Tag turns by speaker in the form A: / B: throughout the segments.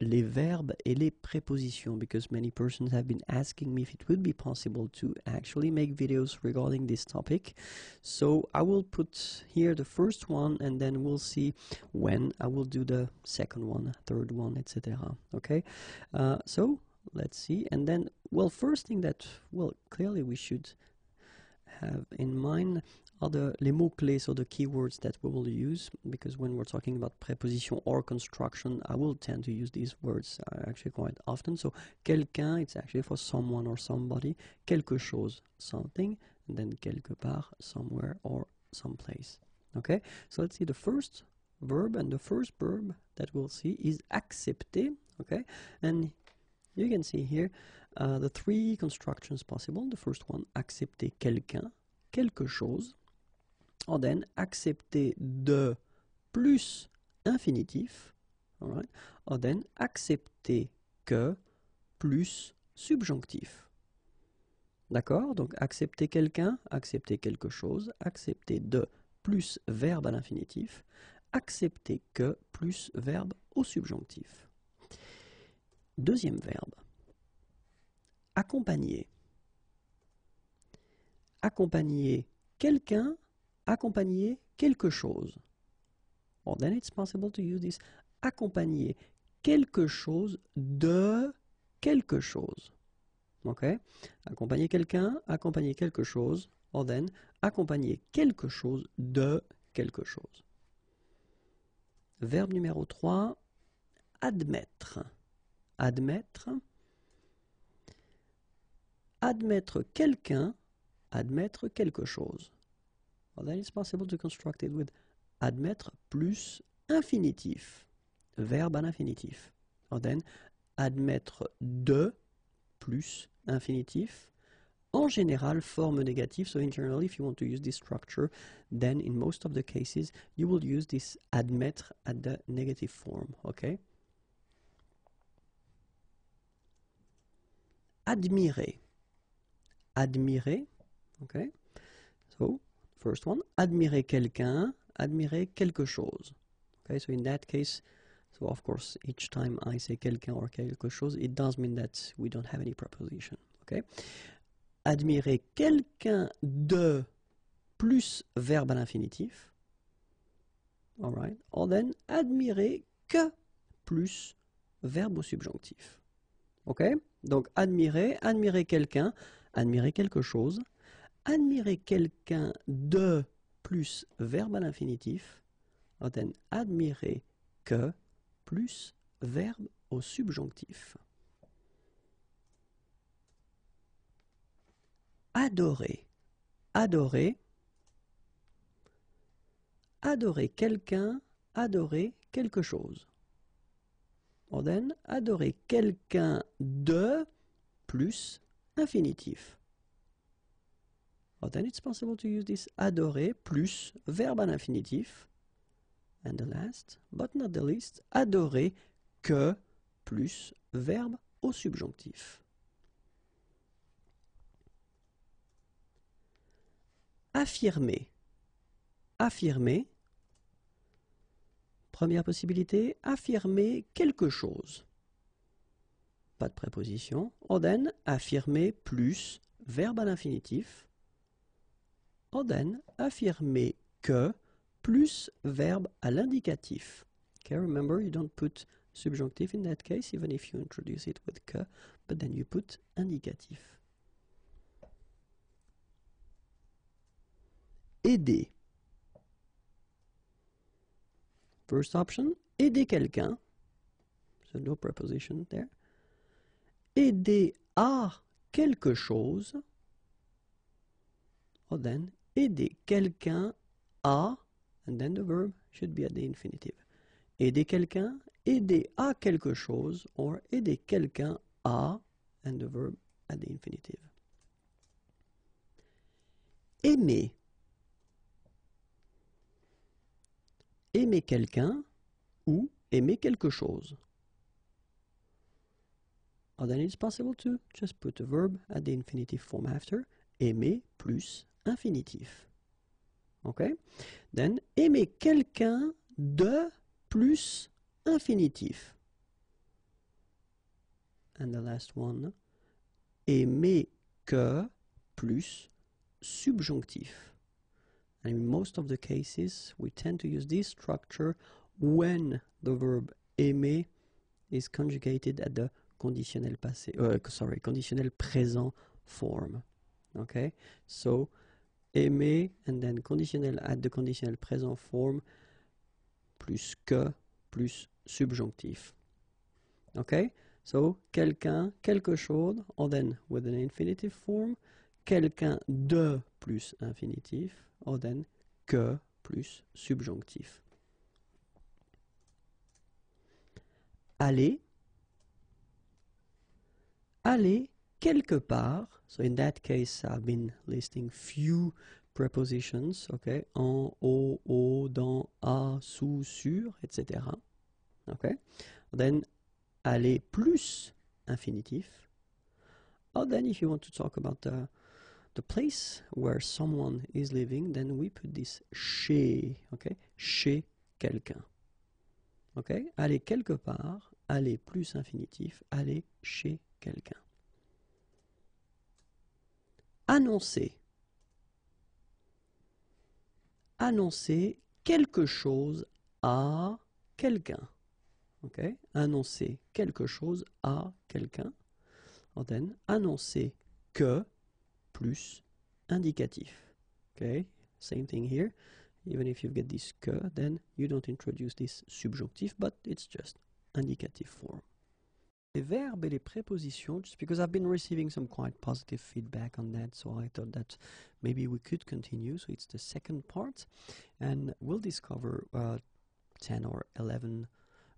A: les verbes et les prépositions because many persons have been asking me if it would be possible to actually make videos regarding this topic. So I will put here the first one and then we'll see when I will do the second one, third one, etc. Okay, uh, so let's see. And then, well, first thing that, well, clearly we should have in mind are the, les mots-clés, so the keywords that we will use, because when we're talking about preposition or construction, I will tend to use these words uh, actually quite often. So, quelqu'un, it's actually for someone or somebody, quelque chose, something, and then quelque part, somewhere or someplace. Okay, so let's see the first verb, and the first verb that we'll see is accepter, okay, and you can see here uh, the three constructions possible. The first one, accepter quelqu'un, quelque chose, Anden accepter de plus infinitif. Right. Anden accepter que plus subjonctif. D'accord Donc accepter quelqu'un, accepter quelque chose, accepter de plus verbe à l'infinitif, accepter que plus verbe au subjonctif. Deuxième verbe. Accompagner. Accompagner quelqu'un accompagner quelque chose. Or then it's possible to use this accompagner quelque chose de quelque chose. OK? Accompagner quelqu'un, accompagner quelque chose. Or then, accompagner quelque chose de quelque chose. Verbe numéro 3, admettre. Admettre. Admettre quelqu'un, admettre quelque chose. Well, then it's possible to construct it with admettre plus infinitif, verbe à l'infinitif. Well, then, admettre de plus infinitif, en général forme négative. So in general, if you want to use this structure, then in most of the cases, you will use this admettre à the negative form, okay? Admirer. Admirer, okay? So, first one, admirer quelqu'un, admirer quelque chose. Okay, so in that case, so of course, each time I say quelqu'un or quelque chose, it does mean that we don't have any preposition. Okay? Admirer quelqu'un de plus verbe à l'infinitif. All right. Or then, admirer que plus verbe au subjonctif. Okay, Donc, admirer, admirer quelqu'un, admirer quelque chose, admirer quelqu'un de plus verbe à l'infinitif, admirer que plus verbe au subjonctif. Adorer. Adorer. Adorer quelqu'un, adorer quelque chose. adorer quelqu'un de plus infinitif then it's possible to use this adorer plus verbe à l'infinitif. And the last, but not the least, adorer que plus verbe au subjonctif. Affirmer. Affirmer. Première possibilité, affirmer quelque chose. Pas de préposition. Oh, then affirmer plus verbe à l'infinitif. Oden affirmer que plus verbe à l'indicatif. Okay, remember, you don't put subjonctif in that case, even if you introduce it with que, but then you put indicatif. Aider. First option, aider quelqu'un. So no preposition there. Aider à quelque chose or then aider quelqu'un à and then the verb should be at the infinitive aider quelqu'un aider à quelque chose or aider quelqu'un à and the verb at the infinitive aimer aimer quelqu'un ou aimer quelque chose or then it's possible to just put the verb at the infinitive form after aimer plus infinitif. Ok Then, aimer quelqu'un de plus infinitif. And the last one, aimer que plus subjonctif. And in most of the cases, we tend to use this structure when the verb aimer is conjugated at the conditionnel passé, euh, sorry, conditionnel présent form. OK so aimer and then conditional add the conditional present form plus que plus subjonctif. Okay? So, quelqu'un, quelque chose, or then with an infinitive form, quelqu'un de plus infinitif, or then que plus subjonctif. Aller, aller quelque part, so in that case, I've been listing few prepositions, okay, en, au, au, dans, à, sous, sur, etc. Okay, then aller plus infinitif. Or oh, then if you want to talk about the, the place where someone is living, then we put this chez, ok, chez quelqu'un. Ok, aller quelque part, aller plus infinitif, aller chez quelqu'un. Annoncer annoncer quelque chose à quelqu'un. ok annoncer quelque chose à quelqu'un. then, annoncer que plus indicatif. ok Same thing here. Even if you get this que, then you don't introduce this subjunctive, but it's just indicative form. the verb prépositions, just because I've been receiving some quite positive feedback on that, so I thought that maybe we could continue. So it's the second part, and we'll discover uh, 10 or 11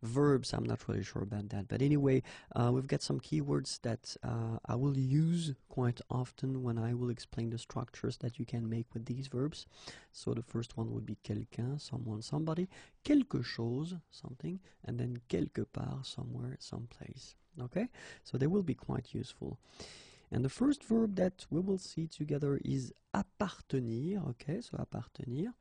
A: verbs. I'm not really sure about that. But anyway, uh, we've got some keywords that uh, I will use quite often when I will explain the structures that you can make with these verbs. So the first one would be quelqu'un, someone, somebody, quelque chose, something, and then quelque part, somewhere, someplace okay so they will be quite useful and the first verb that we will see together is appartenir okay so appartenir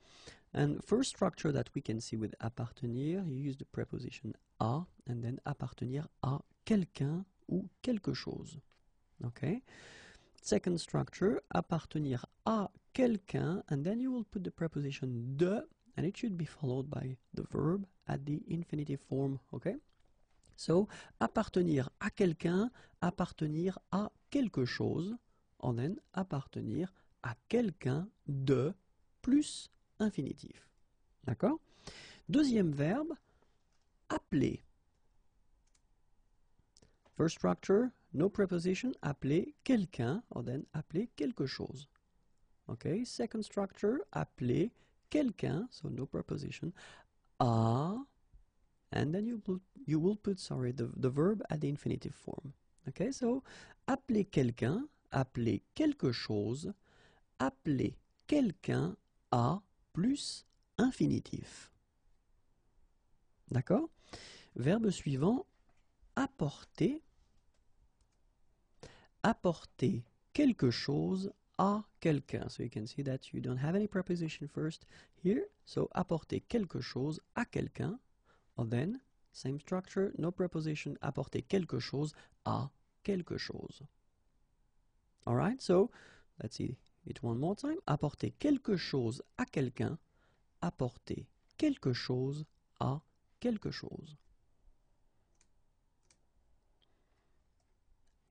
A: and first structure that we can see with appartenir you use the preposition à and then appartenir à quelqu'un ou quelque chose okay second structure appartenir à quelqu'un and then you will put the preposition de and it should be followed by the verb at the infinitive form okay So, appartenir à quelqu'un, appartenir à quelque chose. En N, appartenir à quelqu'un de plus infinitif. D'accord Deuxième verbe, appeler. First structure, no preposition, appeler quelqu'un, or then appeler quelque chose. ok? second structure, appeler quelqu'un, so no preposition, à and then you, you will put sorry, the, the verb at the infinitive form. Okay, so appeler quelqu'un, appeler quelque chose, appeler quelqu'un à plus infinitif. D'accord Verbe suivant, apporter. Apporter quelque chose à quelqu'un. So you can see that you don't have any preposition first here. So apporter quelque chose à quelqu'un. Then, same structure, no preposition, apporter quelque chose, à quelque chose. Alright, so let's see it one more time. Apporter quelque chose à quelqu'un, apporter quelque chose à quelque chose.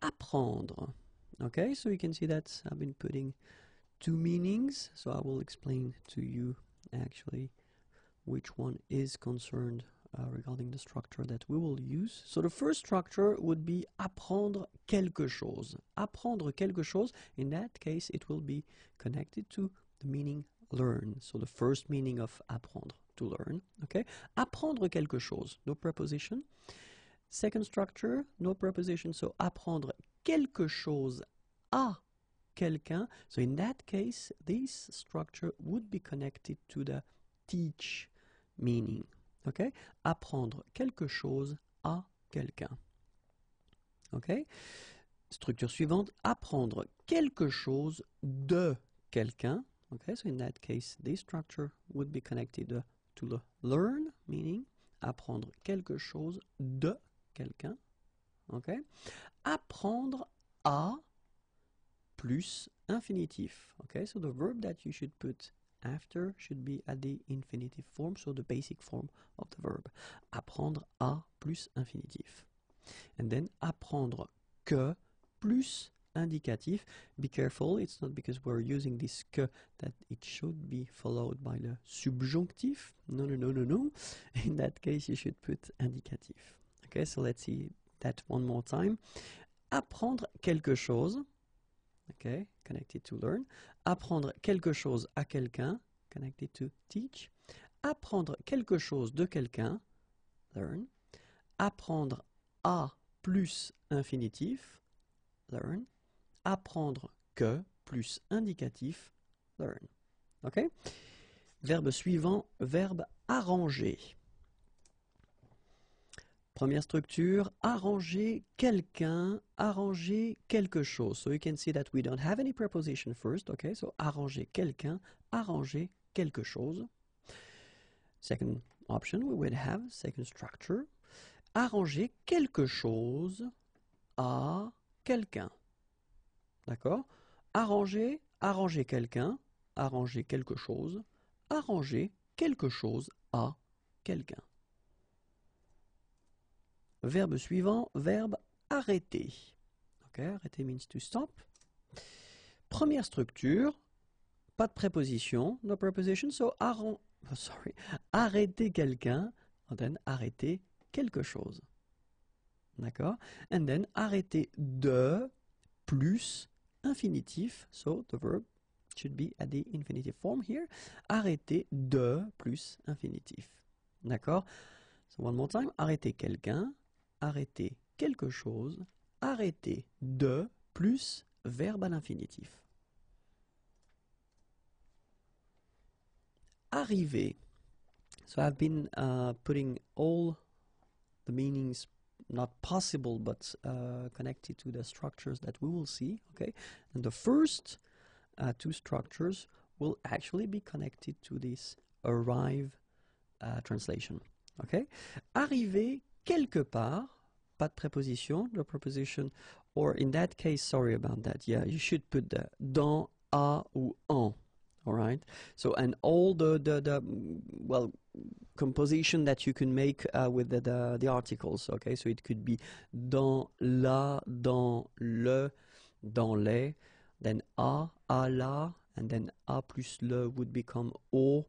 A: Apprendre. Okay, so you can see that I've been putting two meanings, so I will explain to you actually which one is concerned uh, regarding the structure that we will use. So the first structure would be apprendre quelque chose. Apprendre quelque chose, in that case, it will be connected to the meaning learn. So the first meaning of apprendre, to learn. Okay, Apprendre quelque chose, no preposition. Second structure, no preposition, so apprendre quelque chose à quelqu'un. So in that case, this structure would be connected to the teach meaning. Ok Apprendre quelque chose à quelqu'un. Ok Structure suivante, apprendre quelque chose de quelqu'un. Ok so in that case, this structure would be connected to the learn, meaning apprendre quelque chose de quelqu'un. Ok Apprendre à plus infinitif. Ok So the verb that you should put after should be at the infinitive form, so the basic form of the verb. Apprendre à plus infinitif. And then apprendre que plus indicatif. Be careful, it's not because we're using this que that it should be followed by the subjunctive. No, no, no, no, no. In that case, you should put indicatif. Okay, so let's see that one more time. Apprendre quelque chose. Okay, connected to learn. Apprendre quelque chose à quelqu'un, connected to teach. Apprendre quelque chose de quelqu'un, learn. Apprendre à plus infinitif, learn. Apprendre que plus indicatif, learn. Verbe suivant, verbe arranger. Première structure, arranger quelqu'un, arranger quelque chose. So you can see that we don't have any preposition first, okay? So arranger quelqu'un, arranger quelque chose. Second option we would have, second structure, arranger quelque chose à quelqu'un. D'accord Arranger, arranger quelqu'un, arranger quelque chose, arranger quelque chose à quelqu'un. Verbe suivant, verbe arrêter. Ok, arrêter means to stop. Première structure, pas de préposition, no preposition, so arrêter sorry, arrêter quelqu'un, and then arrêter quelque chose. D'accord And then arrêter de plus infinitif, so the verb should be at the infinitive form here, arrêter de plus infinitif. D'accord So one more time, arrêter quelqu'un, arrêter quelque chose, arrêter de plus verbe à l'infinitif. Arriver. So I've been uh, putting all the meanings not possible but uh, connected to the structures that we will see. Okay, and the first uh, two structures will actually be connected to this arrive translation. Okay, arriver quelque part but preposition, no preposition, or in that case, sorry about that. Yeah, you should put the dans, à, ou en. All right. So, and all the, the, the well, composition that you can make uh, with the, the, the, articles. Okay. So it could be dans la, dans le, dans les, then à, à la, and then a plus le would become o,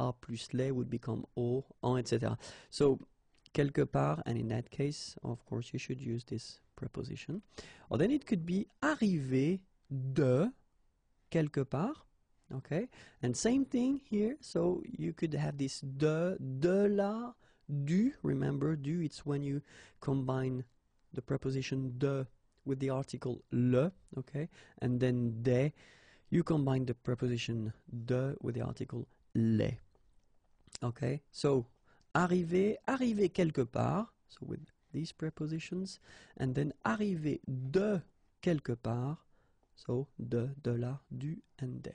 A: a plus les would become o, en, etc. So quelque part, and in that case, of course, you should use this preposition. Or then it could be arrivé de quelque part, okay? And same thing here, so you could have this de, de la, du. Remember, du, it's when you combine the preposition de with the article le, okay? And then de, you combine the preposition de with the article les. Okay, so arriver, arriver quelque part, so with these prepositions, and then arriver de quelque part, so de, de là, du, and de.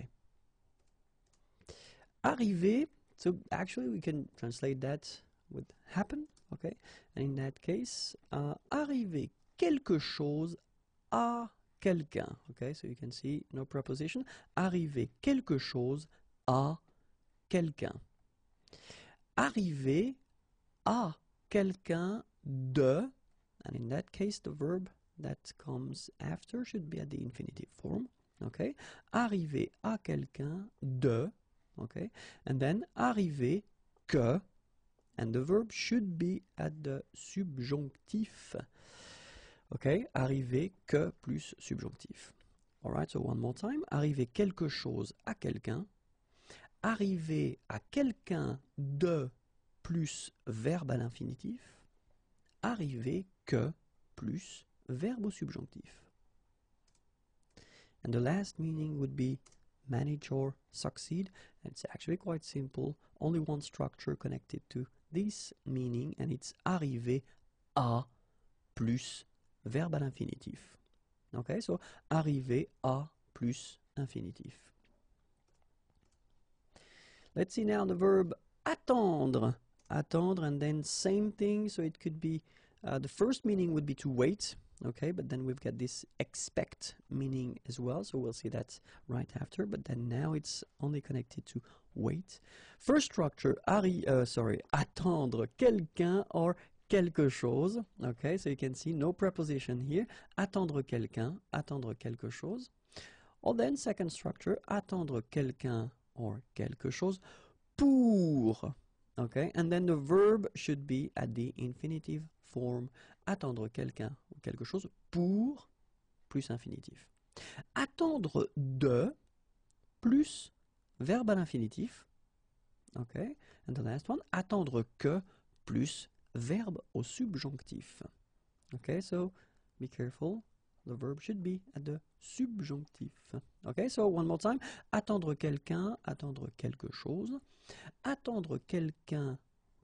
A: Arriver, so actually we can translate that with happen, okay? And in that case, uh, arriver quelque chose à quelqu'un, okay? So you can see no preposition. Arriver quelque chose à quelqu'un arriver à quelqu'un de, and in that case the verb that comes after should be at the infinitive form, okay? Arriver à quelqu'un de, okay? And then arriver que, and the verb should be at the subjonctif, okay? Arriver que plus subjonctif. Alright, so one more time. Arriver quelque chose à quelqu'un arriver à quelqu'un de plus verbe à l'infinitif, arriver que plus verbe au subjonctif. And the last meaning would be manage or succeed. it's actually quite simple, only one structure connected to this meaning, and it's arriver à plus verbe à l'infinitif. Okay, so arriver à plus infinitif. Let's see now the verb attendre. Attendre and then same thing. So it could be uh, the first meaning would be to wait. Okay, but then we've got this expect meaning as well. So we'll see that right after. But then now it's only connected to wait. First structure, arri uh, sorry, attendre quelqu'un or quelque chose. Okay, so you can see no preposition here. Attendre quelqu'un, attendre quelque chose. Or then second structure, attendre quelqu'un or quelque chose pour. OK. And then the verb should be at the infinitive form. Attendre quelqu'un ou quelque chose pour plus infinitif. Attendre de plus verbe à l'infinitif. OK. And the last one, attendre que plus verbe au subjonctif. OK. so be careful. The verb should be at the subjonctif. Okay, so one more time. Attendre quelqu'un, attendre quelque chose. Attendre quelqu'un,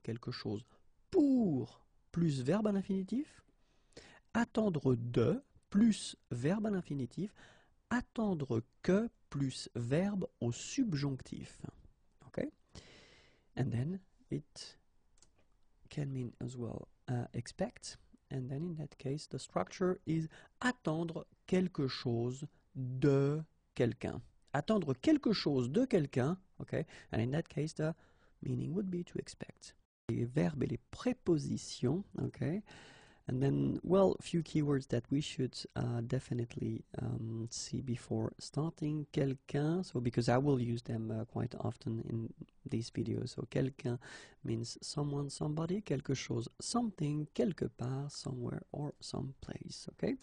A: quelque chose pour plus verbe à l'infinitif. Attendre de plus verbe à l'infinitif. Attendre que plus verbe au subjonctif. Okay? And then it can mean as well uh, expect. And then in that case, the structure is attendre quelque chose de quelqu'un. Attendre quelque chose de quelqu'un, okay? And in that case, the meaning would be to expect. Les verbes et les prépositions, okay? And then, well, a few keywords that we should uh, definitely um, see before starting. Quelqu'un, so because I will use them uh, quite often in these videos. So quelqu'un means someone, somebody, quelque chose, something, quelque part, somewhere or someplace, okay?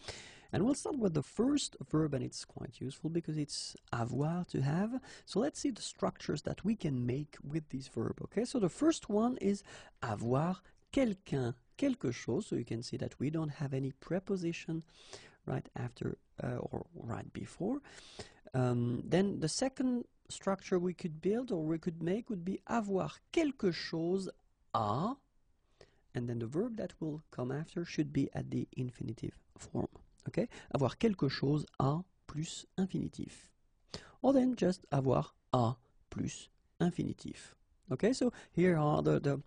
A: And we'll start with the first verb and it's quite useful because it's avoir, to have. So let's see the structures that we can make with this verb, okay? So the first one is avoir quelqu'un, quelque chose. So you can see that we don't have any preposition right after uh, or right before. Um, then the second structure we could build or we could make would be avoir quelque chose à and then the verb that will come after should be at the infinitive form. Okay? Avoir quelque chose à plus infinitif. Or then just avoir à plus infinitif. Okay, so here are the, the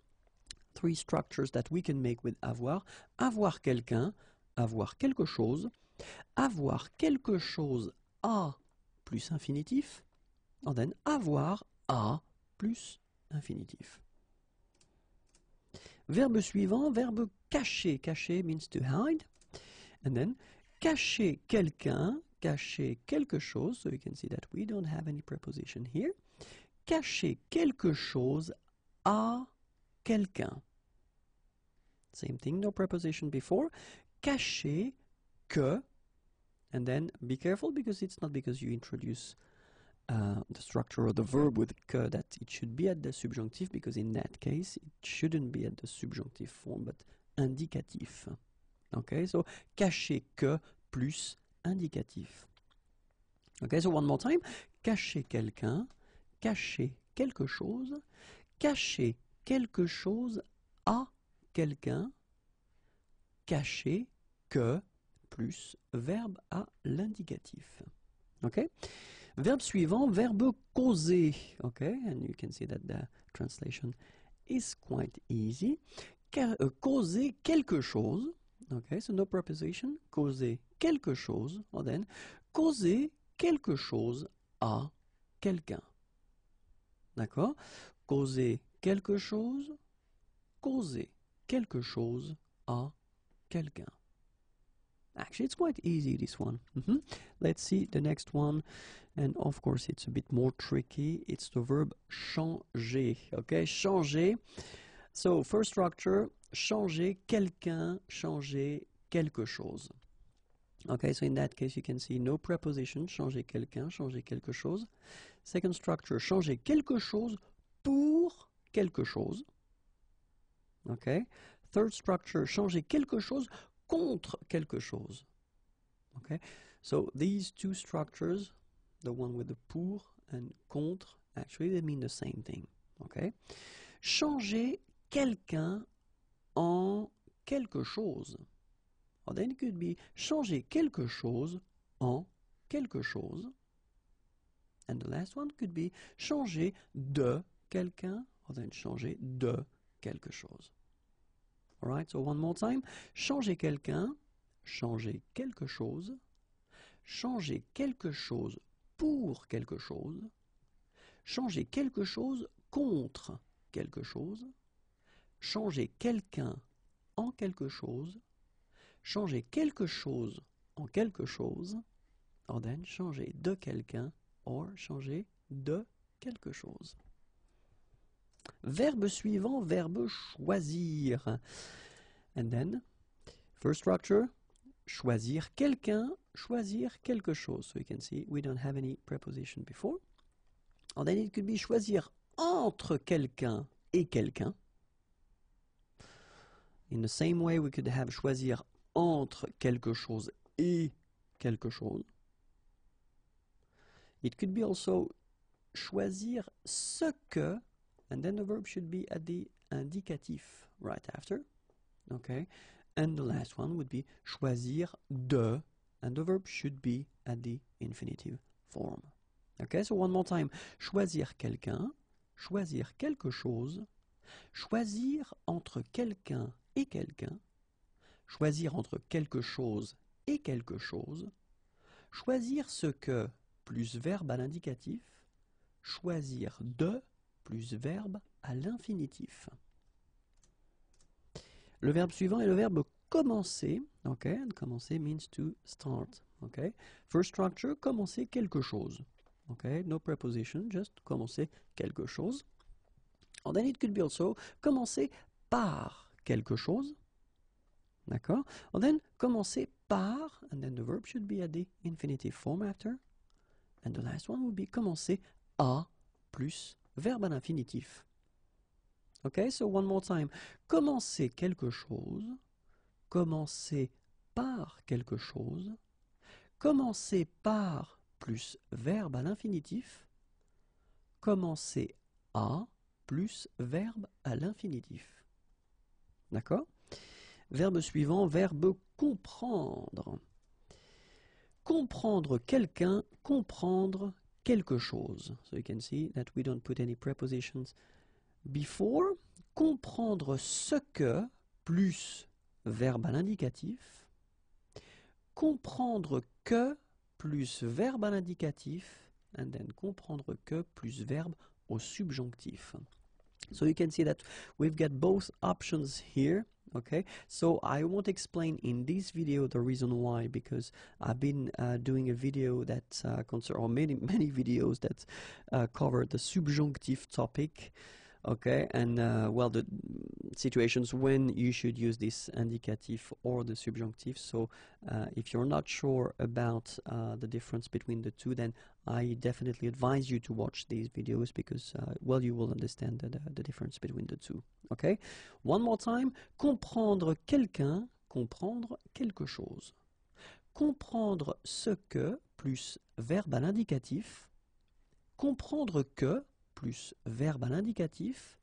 A: three structures that we can make with avoir. Avoir quelqu'un, avoir quelque chose, avoir quelque chose à plus infinitif, and then avoir à plus infinitif. Verbe suivant, verbe cacher. Cacher means to hide. And then, cacher quelqu'un, cacher quelque chose. So you can see that we don't have any preposition here. Cacher quelque chose à quelqu'un. Same thing, no preposition before. Cacher que, and then be careful because it's not because you introduce uh, the structure of the verb with que that it should be at the subjunctive because in that case it shouldn't be at the subjunctive form but indicatif. Okay, so cacher que plus indicatif. Okay, so one more time. Cacher quelqu'un, cacher quelque chose, cacher quelque chose à quelqu'un, caché que plus verbe à l'indicatif. ok? Verbe suivant, verbe causer. ok? And you can see that the translation is quite easy. Euh, causer quelque chose. ok? So no preposition. Causer quelque chose. then, causer quelque chose à quelqu'un. D'accord Causer quelque chose, causer quelque chose à quelqu'un. Actually, it's quite easy, this one. Mm-hmm. Let's see the next one. And of course, it's a bit more tricky. It's the verb changer. Okay, changer. So, first structure, changer quelqu'un, changer quelque chose. Okay, so in that case, you can see no preposition, changer quelqu'un, changer quelque chose. Second structure, changer quelque chose pour quelque chose. OK Third structure, changer quelque chose contre quelque chose. OK? So these two structures, the one with the pour and contre, actually they mean the same thing. OK? Changer quelqu'un en quelque chose. Or then it could be changer quelque chose en quelque chose. And the last one could be changer de quelqu'un changer de quelque chose. Alright, so one more time. Changer quelqu'un, changer quelque chose, changer quelque chose pour quelque chose, changer quelque chose contre quelque chose, changer quelqu'un en quelque chose, changer quelque chose en quelque chose, or then changer de quelqu'un or changer de quelque chose. Verbe suivant, verbe choisir. And then, first structure, choisir quelqu'un, choisir quelque chose. So you can see we don't have any preposition before. And then it could be choisir entre quelqu'un et quelqu'un. In the same way, we could have choisir entre quelque chose et quelque chose. It could be also choisir ce que And then the verb should be at the indicatif right after. Okay. And the last one would be choisir de. And the verb should be at the infinitive form. Okay, so one more time. Choisir quelqu'un, choisir quelque chose, choisir entre quelqu'un et quelqu'un, choisir entre quelque chose et quelque chose, choisir ce que, plus verbe à l'indicatif, choisir de, plus verbe à l'infinitif. Le verbe suivant est le verbe commencer. Okay, commencer means to start. Okay, first structure, commencer quelque chose. Okay, no preposition, just commencer quelque chose. And then it could be also commencer par quelque chose. D'accord? And then commencer par, and then the verb should be at the infinitive form after. And the last one would be commencer à plus verbe à l'infinitif. Ok, so one more time. Commencer quelque chose, commencer par quelque chose, commencer par plus verbe à l'infinitif, commencer à plus verbe à l'infinitif. D'accord Verbe suivant, verbe comprendre. Comprendre quelqu'un, comprendre quelque chose. So you can see that we don't put any prepositions before. Comprendre ce que plus verbe à l'indicatif. Comprendre que plus verbe à l'indicatif. And then comprendre que plus verbe au subjonctif. So you can see that we've got both options here. okay so I won't explain in this video the reason why because I've been uh, doing a video that uh, concern or many many videos that uh, cover the subjunctive topic okay and uh, well the situations when you should use this indicative or the subjunctive so uh, if you're not sure about uh, the difference between the two then I definitely advise you to watch these videos because, uh, well, you will understand the, difference between the two. Okay? One more time. Comprendre quelqu'un, comprendre quelque chose. Comprendre ce que plus verbe à l'indicatif. Comprendre que plus verbe à l'indicatif.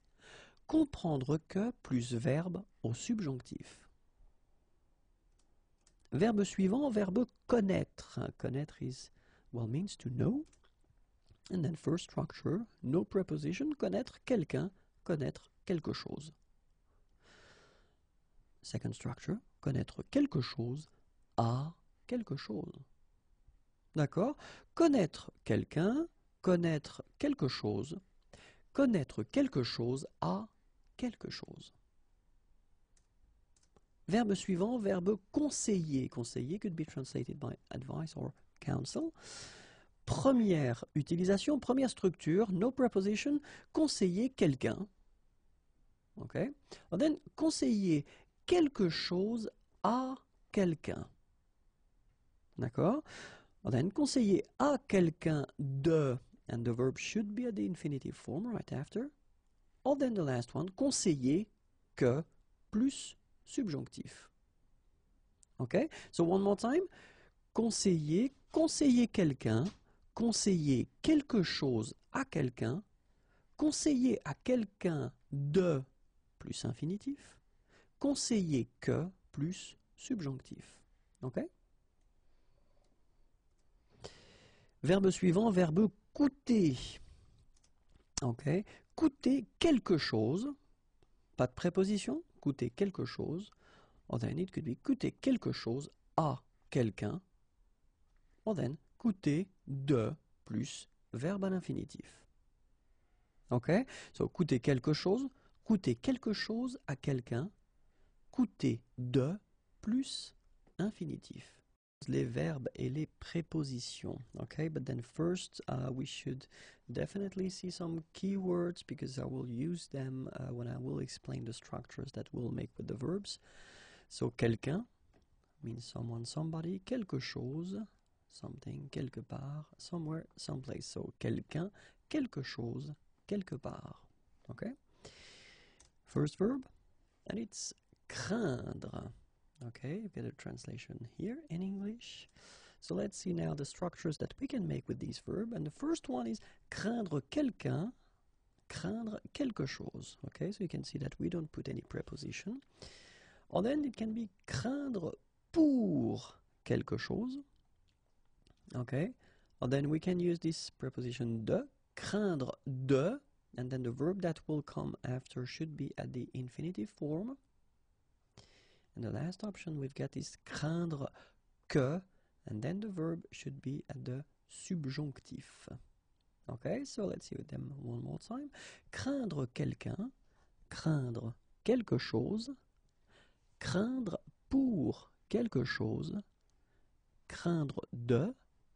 A: Comprendre que plus verbe au subjonctif. Verbe suivant, verbe connaître. Connaître is Well means to know. And then first structure, no preposition, connaître quelqu'un, connaître quelque chose. Second structure, connaître quelque chose à quelque chose. D'accord Connaître quelqu'un, connaître quelque chose, connaître quelque chose à quelque chose. Verbe suivant, verbe conseiller. Conseiller could be translated by advice or Council. Première utilisation, première structure, no preposition, conseiller quelqu'un. OK. then, conseiller quelque chose à quelqu'un. D'accord And then, conseiller à quelqu'un de, and the verb should be at the infinitive form right after. And then the last one, conseiller que plus subjonctif. OK. So one more time. Conseiller Conseiller quelqu'un, conseiller quelque chose à quelqu'un, conseiller à quelqu'un de plus infinitif, conseiller que plus subjonctif. OK Verbe suivant, verbe coûter. OK Coûter quelque chose, pas de préposition, coûter quelque chose. On a une coûter quelque chose à quelqu'un alors, coûter de plus verbe à l'infinitif. Ok So, coûter quelque chose, coûter quelque chose à quelqu'un, coûter de plus infinitif. Les verbes et les prépositions. Ok But then first, uh, we should definitely see some keywords because I will use them uh, when I will explain the structures that we'll make with the verbs. So, quelqu'un means someone, somebody. Quelque chose something, quelque part, somewhere, someplace. So, quelqu'un, quelque chose, quelque part. Okay? First verb, and it's craindre. Okay, you get a translation here in English. So let's see now the structures that we can make with this verb. And the first one is craindre quelqu'un, craindre quelque chose. Okay, so you can see that we don't put any preposition. Or then it can be craindre pour quelque chose. Okay, well, then we can use this preposition de, craindre de, and then the verb that will come after should be at the infinitive form. And the last option we've got is craindre que, and then the verb should be at the subjonctif. Okay, so let's see them one more time. Craindre quelqu'un, craindre quelque chose, craindre pour quelque chose, craindre de,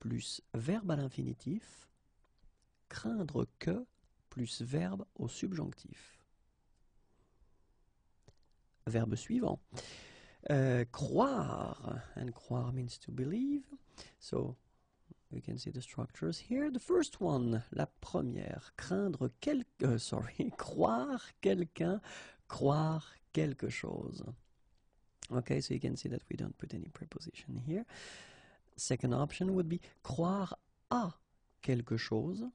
A: plus verbe à l'infinitif, craindre que plus verbe au subjonctif. Verbe suivant. Euh, croire, and croire means to believe. So we can see the structures here. The first one, la première, craindre euh, sorry, croire quelqu'un, croire quelque chose. Okay, so you can see that we don't put any preposition here. Second option would be croire à quelque chose.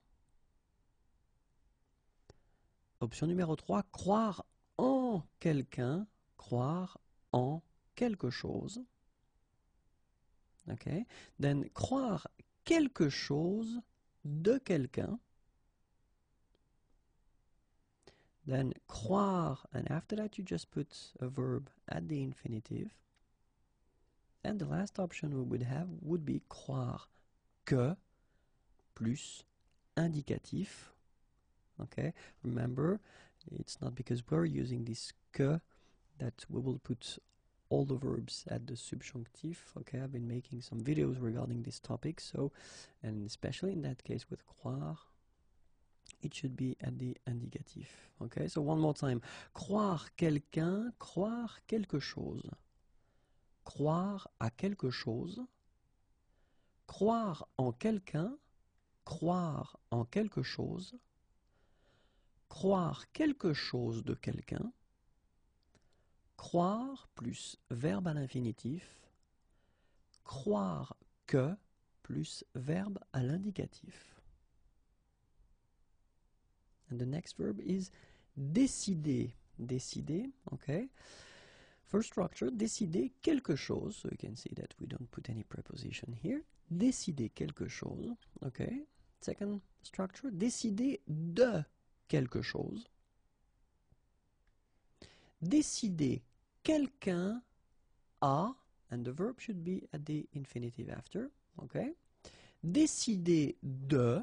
A: Option numéro 3, croire en quelqu'un, croire en quelque chose. Okay? Then, croire quelque chose de quelqu'un. Then, croire, and after that you just put a verb at the infinitive. And the last option we would have would be croire que plus indicatif. Okay, remember, it's not because we're using this que that we will put all the verbs at the subjunctive. Okay, I've been making some videos regarding this topic, so, and especially in that case with croire, it should be at the indicatif. Okay, so one more time. Croire quelqu'un, croire quelque chose. croire à quelque chose, croire en quelqu'un, croire en quelque chose, croire quelque chose de quelqu'un, croire plus verbe à l'infinitif, croire que plus verbe à l'indicatif. And the next verb is décider. Décider, ok For structure, décider quelque chose. So you can see that we don't put any preposition here. Décider quelque chose. Okay. Second structure, décider de quelque chose. Décider quelqu'un a, and the verb should be at the infinitive after. Okay. Décider de,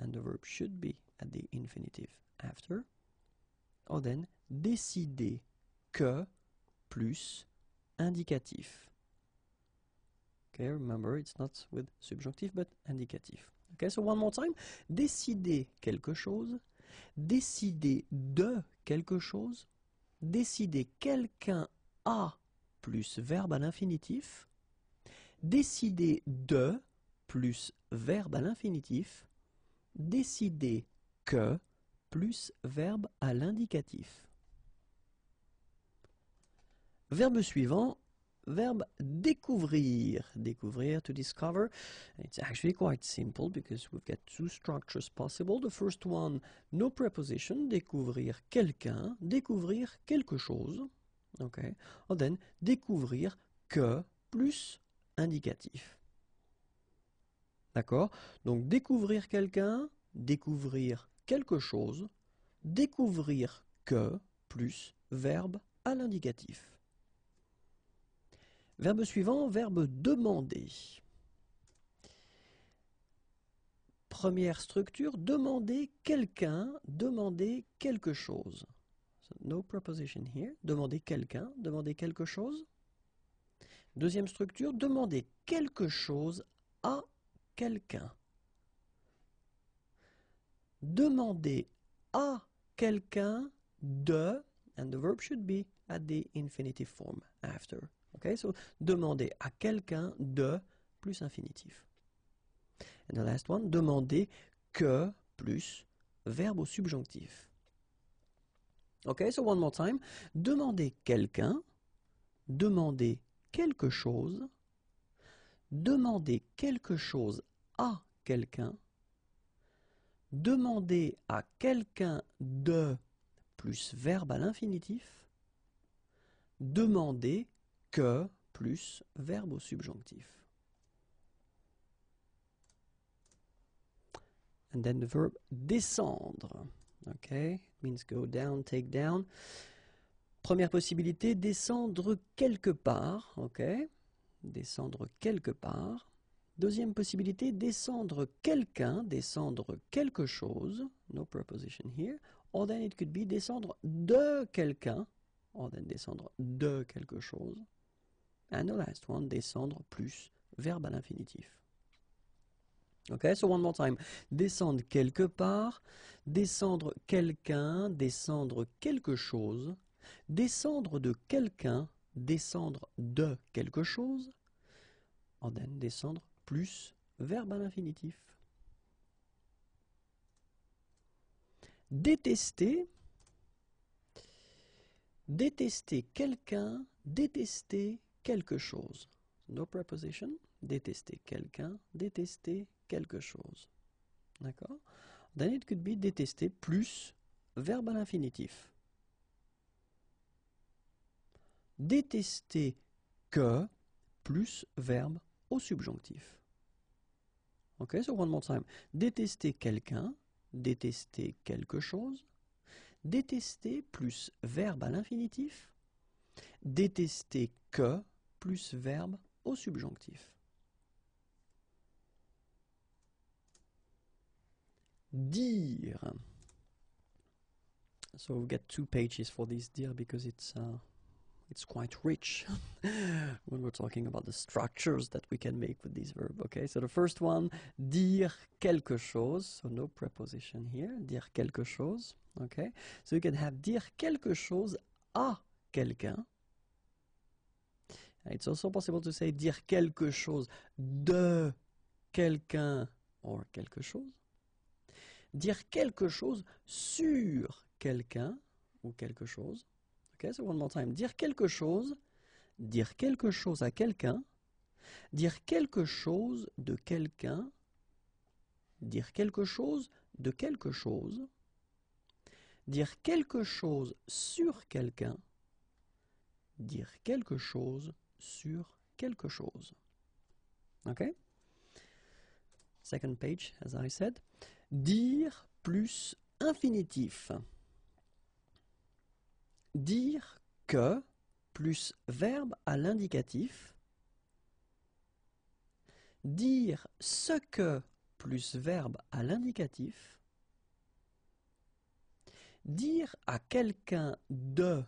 A: and the verb should be at the infinitive after. Or then, décider que plus indicatif. Okay, remember, it's not with subjonctif, but indicatif. Okay, so one more time. Décider quelque chose, décider de quelque chose, décider quelqu'un a plus verbe à l'infinitif, décider de plus verbe à l'infinitif, décider que plus verbe à l'indicatif. Verbe suivant, verbe découvrir. Découvrir, to discover. It's actually quite simple because we've got two structures possible. The first one, no preposition, découvrir quelqu'un, découvrir quelque chose. Okay. And then, découvrir que plus indicatif. D'accord Donc, découvrir quelqu'un, découvrir quelque chose, découvrir que plus verbe à l'indicatif. Verbe suivant, verbe demander. Première structure, demander quelqu'un, demander quelque chose. no proposition here. Demander quelqu'un, demander quelque chose. Deuxième structure, demander quelque chose à quelqu'un. Demander à quelqu'un de, and the verb should be at the infinitive form after. Ok, So demander à quelqu'un de plus infinitif. And the last one, demander que plus verbe au subjonctif. Ok, so one more time. Demander quelqu'un, demander quelque chose, demander quelque chose à quelqu'un, demander à quelqu'un de plus verbe à l'infinitif, demander que plus verbe au subjonctif. And then the verb descendre. Okay, It means go down, take down. Première possibilité, descendre quelque part. descendre quelque part. Deuxième possibilité, descendre quelqu'un, descendre quelque chose. No preposition here. Or then it could be descendre de quelqu'un. Or then descendre de quelque chose and the last one, descendre plus, verbe à l'infinitif. Okay, so one more time. Descendre quelque part, descendre quelqu'un, descendre quelque chose, descendre de quelqu'un, descendre de quelque chose, and then descendre plus verbe à l'infinitif. Détester, détester quelqu'un, détester quelque chose. No preposition, détester quelqu'un, détester quelque chose. D'accord Then it could be détester plus verbe à l'infinitif. Détester que plus verbe au subjonctif. Ok, so one more time. Détester quelqu'un, détester quelque chose. Détester plus verbe à l'infinitif. Détester que plus verbe au subjonctif. Dire. So we've got two pages for this dire because it's uh, it's quite rich when we're talking about the structures that we can make with this verb. Okay, so the first one, dire quelque chose. So no preposition here. Dire quelque chose. Okay, so you can have dire quelque chose à quelqu'un It's also possible to say dire quelque chose de quelqu'un ou quelque chose. Dire quelque chose sur quelqu'un ou quelque chose. Okay, so one more time. Dire quelque chose, dire quelque chose à quelqu'un, dire quelque chose de quelqu'un, dire quelque chose de quelque chose, dire quelque chose sur quelqu'un, dire quelque chose sur quelque chose. OK? Second page, as I said. Dire plus infinitif. Dire que plus verbe à l'indicatif. Dire ce que plus verbe à l'indicatif. Dire à quelqu'un de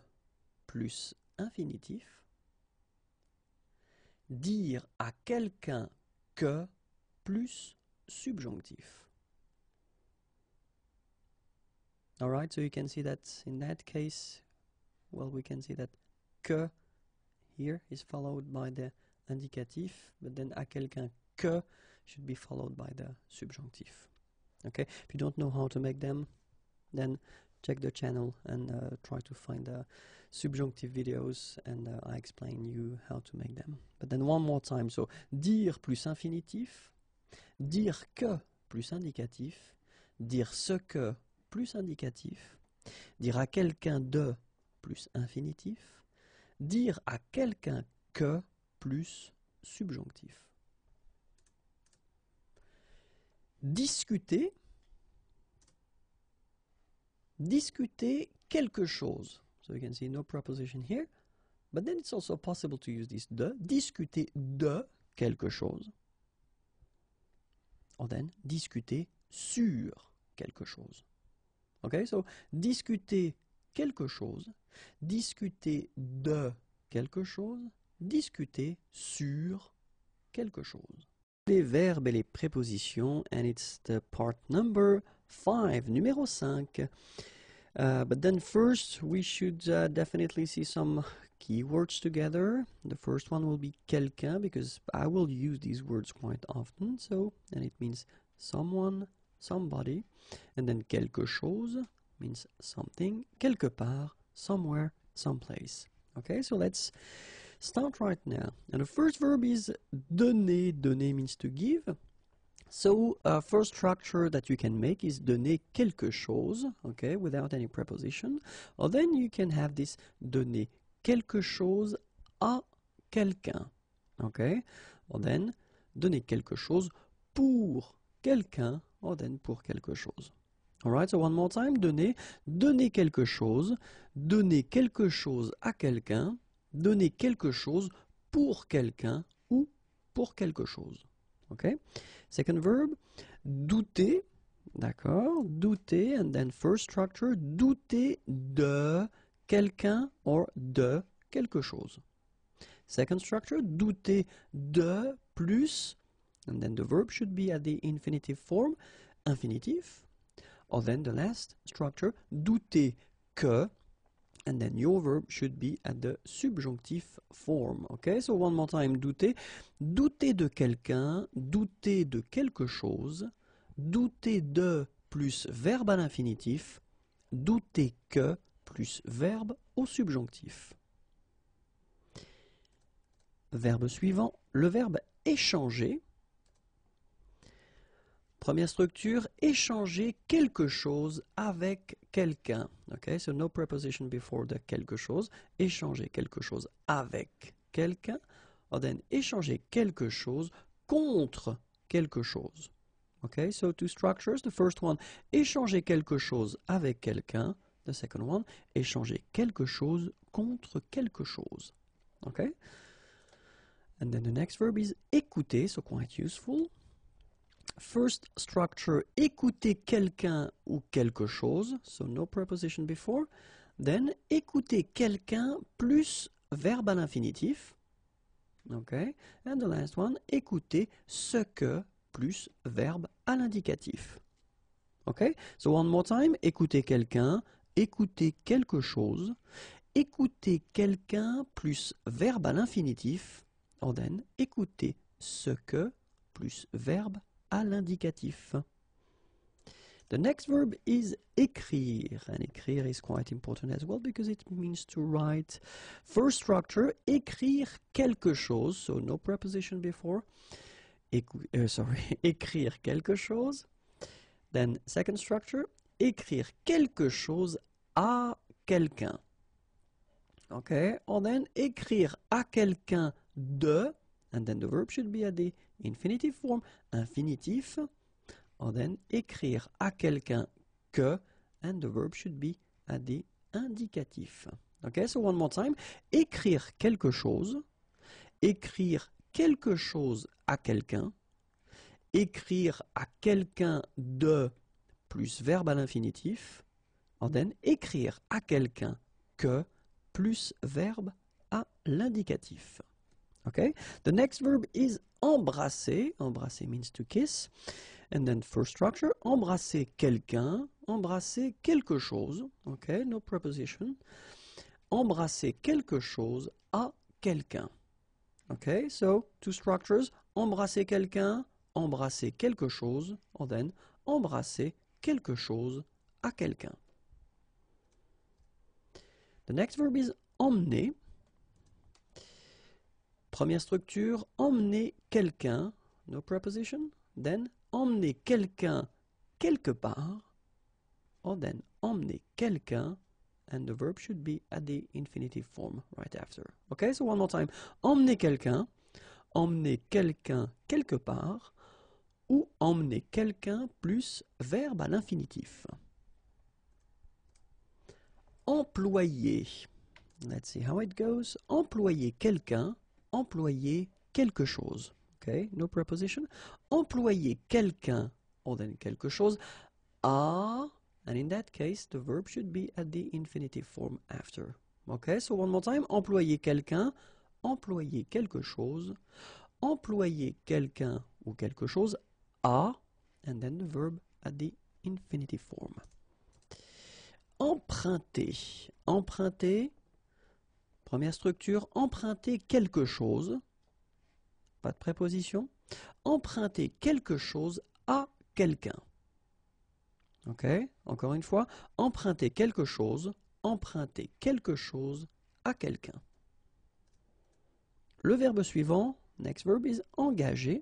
A: plus infinitif dire à quelqu'un que plus subjonctif. All right, so you can see that in that case, well, we can see that que here is followed by the indicatif, but then à quelqu'un que should be followed by the subjunctive. Okay, if you don't know how to make them, then check the channel and uh, try to find the subjunctive videos and uh, I explain you how to make them. But then one more time, so dire plus infinitif, dire que plus indicatif, dire ce que plus indicatif, dire à quelqu'un de plus infinitif, dire à quelqu'un que plus subjonctif. Discuter discuter quelque chose. So you can see no proposition here, but then it's also possible to use this de, discuter de quelque chose, or then discuter sur quelque chose. Okay, so discuter quelque chose, discuter de quelque chose, discuter sur quelque chose. les verbes et les prépositions, and it's the part number 5, numéro 5. Uh, but then first, we should uh, definitely see some keywords together. The first one will be quelqu'un, because I will use these words quite often, so, and it means someone, somebody, and then quelque chose means something, quelque part, somewhere, someplace. Okay, so let's Start right now. And the first verb is donner. Donner means to give. So uh, first structure that you can make is donner quelque chose, okay, without any preposition. Or then you can have this donner quelque chose à quelqu'un, okay. Or then donner quelque chose pour quelqu'un, or then pour quelque chose. Alright, so one more time, donner, donner quelque chose, donner quelque chose à quelqu'un, donner quelque chose pour quelqu'un ou pour quelque chose. Ok? Second verb, douter, d'accord? Douter, and then first structure, douter de quelqu'un or de quelque chose. Second structure, douter de plus, and then the verb should be at the infinitive form, infinitif. Or then the last structure, douter que, and then your verb should be at the subjonctif form. Okay, so one more time, douter. Douter de quelqu'un, douter de quelque chose, douter de plus verbe à l'infinitif, douter que plus verbe au subjonctif. Verbe suivant, le verbe échanger Première structure, échanger quelque chose avec quelqu'un. OK, so no preposition before the quelque chose. Échanger quelque chose avec quelqu'un. Or then, échanger quelque chose contre quelque chose. OK, so two structures. The first one, échanger quelque chose avec quelqu'un. The second one, échanger quelque chose contre quelque chose. OK? And then the next verb is écouter, so quite useful. First structure, écouter quelqu'un ou quelque chose. So no preposition before. Then, écouter quelqu'un plus verbe à l'infinitif. Okay. And the last one, écouter ce que plus verbe à l'indicatif. Okay. So one more time, écouter quelqu'un, écouter quelque chose, écouter quelqu'un plus verbe à l'infinitif. And then, écouter ce que plus verbe l'indicatif. The next verb is écrire. And écrire is quite important as well because it means to write. First structure, écrire quelque chose. So no preposition before. Euh, sorry, écrire quelque chose. Then second structure, écrire quelque chose à quelqu'un. Okay, and then écrire à quelqu'un de and then the verb should be at the infinitive form, infinitif, and then écrire à quelqu'un que, and the verb should be at the indicatif. Okay, so one more time, écrire quelque chose, écrire quelque chose à quelqu'un, écrire à quelqu'un de plus verbe à l'infinitif, and then écrire à quelqu'un que plus verbe à l'indicatif. Okay? The next verb is embrasser. Embrasser means to kiss. And then first structure, embrasser quelqu'un, embrasser quelque chose. Okay? No preposition. Embrasser quelque chose à quelqu'un. Okay? So, two structures, embrasser quelqu'un, embrasser quelque chose, and then embrasser quelque chose à quelqu'un. The next verb is emmener. Première structure, emmener quelqu'un, no preposition, then, emmener quelqu'un quelque part, or then, emmener quelqu'un, and the verb should be at the infinitive form right after. Okay, so one more time, emmener quelqu'un, emmener quelqu'un quelque part, ou emmener quelqu'un plus verbe à l'infinitif. Employer. Let's see how it goes. Employer quelqu'un employer quelque chose. Ok, no preposition. Employer quelqu'un or then quelque chose à, and in that case, the verb should be at the infinitive form after. Ok, so one more time. Employer quelqu'un, employer quelque chose, employer quelqu'un ou quelque chose à, and then the verb at the infinitive form. Emprunter. Emprunter, Première structure, emprunter quelque chose, pas de préposition, emprunter quelque chose à quelqu'un. Ok Encore une fois, emprunter quelque chose, emprunter quelque chose à quelqu'un. Le verbe suivant, next verb is engager.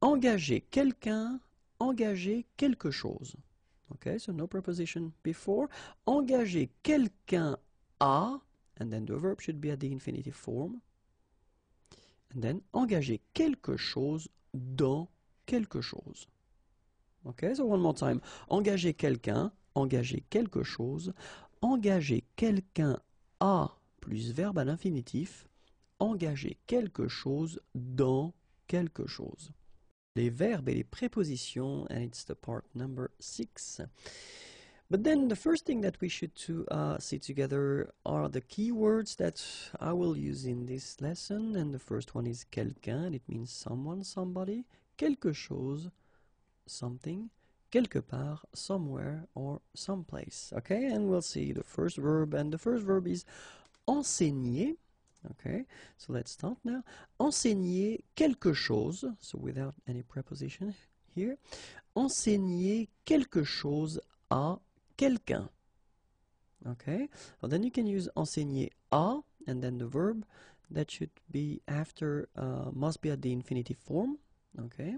A: Engager quelqu'un, engager quelque chose. Ok, so no preposition before. Engager quelqu'un à and then the verb should be at the infinitive form, and then engager quelque chose dans quelque chose. Okay, so one more time. Engager quelqu'un, engager quelque chose, engager quelqu'un à plus verbe à l'infinitif, engager quelque chose dans quelque chose. Les verbes et les prépositions, and it's the part number six. But then the first thing that we should to, uh, see together are the keywords that I will use in this lesson. And the first one is quelqu'un. It means someone, somebody. Quelque chose, something. Quelque part, somewhere, or someplace. Okay, and we'll see the first verb. And the first verb is enseigner. Okay, so let's start now. Enseigner quelque chose, so without any preposition here. Enseigner quelque chose à quelqu'un. Okay, well, then you can use enseigner a, and then the verb that should be after uh, must be at the infinitive form. Okay,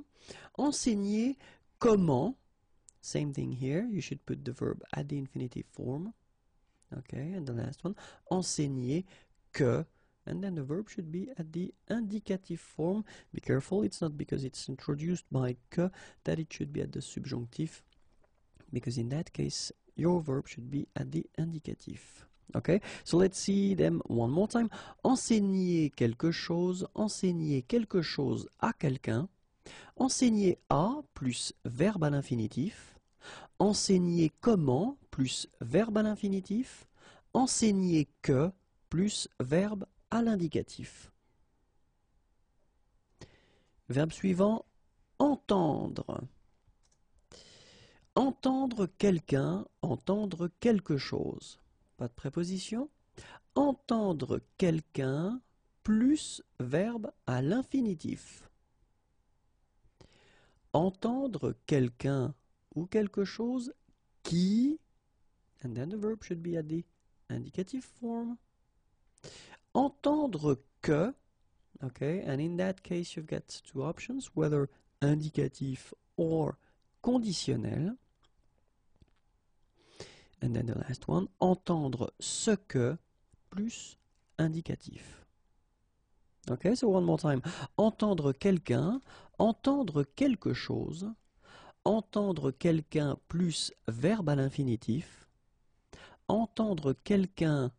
A: enseigner comment. Same thing here. You should put the verb at the infinitive form. Okay, and the last one, enseigner que, and then the verb should be at the indicative form. Be careful, it's not because it's introduced by que that it should be at the subjunctive, because in that case Your verb should be at the indicatif. Okay, so let's see them one more time. Enseigner quelque chose, enseigner quelque chose à quelqu'un, enseigner à plus verbe à l'infinitif, enseigner comment plus verbe à l'infinitif, enseigner que plus verbe à l'indicatif. Verbe suivant, entendre. Entendre quelqu'un, entendre quelque chose. Pas de préposition. Entendre quelqu'un plus verbe à l'infinitif. Entendre quelqu'un ou quelque chose qui, and then the verb should be at the indicative form. Entendre que, okay, and in that case you've got two options, whether indicative or conditionnel and then the last one, entendre ce que plus indicatif. Ok, so one more time. Entendre quelqu'un, entendre quelque chose, entendre quelqu'un plus verbe à l'infinitif, entendre quelqu'un,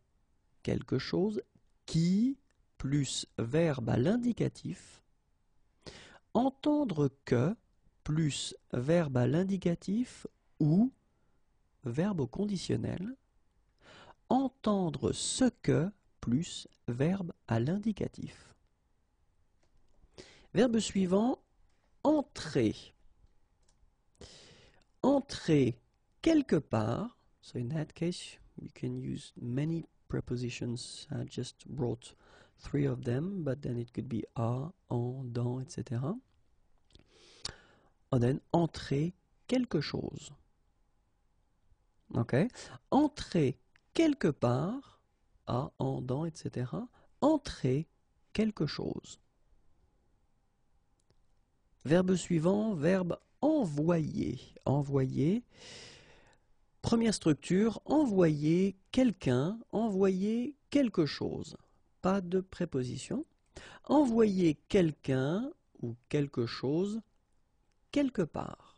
A: quelque chose, qui plus verbe à l'indicatif, entendre que plus verbe à l'indicatif ou verbe au conditionnel, entendre ce que plus verbe à l'indicatif. Verbe suivant, entrer. Entrer quelque part. So in that case, we can use many prepositions. I just brought three of them, but then it could be à, en, dans, etc. And then entrer quelque chose ok Entrer quelque part, à, en, dans, etc. Entrer quelque chose. Verbe suivant, verbe envoyer. Envoyer. Première structure, envoyer quelqu'un, envoyer quelque chose. Pas de préposition. Envoyer quelqu'un ou quelque chose quelque part.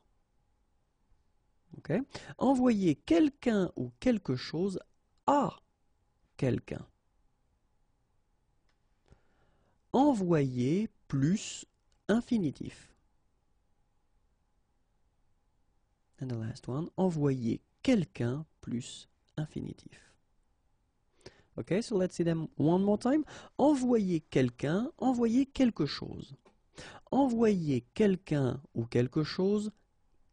A: Envoyer quelqu'un ou quelque chose à quelqu'un. Envoyer plus infinitif. And the last one, envoyer quelqu'un plus infinitif. Ok, so let's see them one more time. Envoyer quelqu'un, envoyer quelque chose. Envoyer quelqu'un ou quelque chose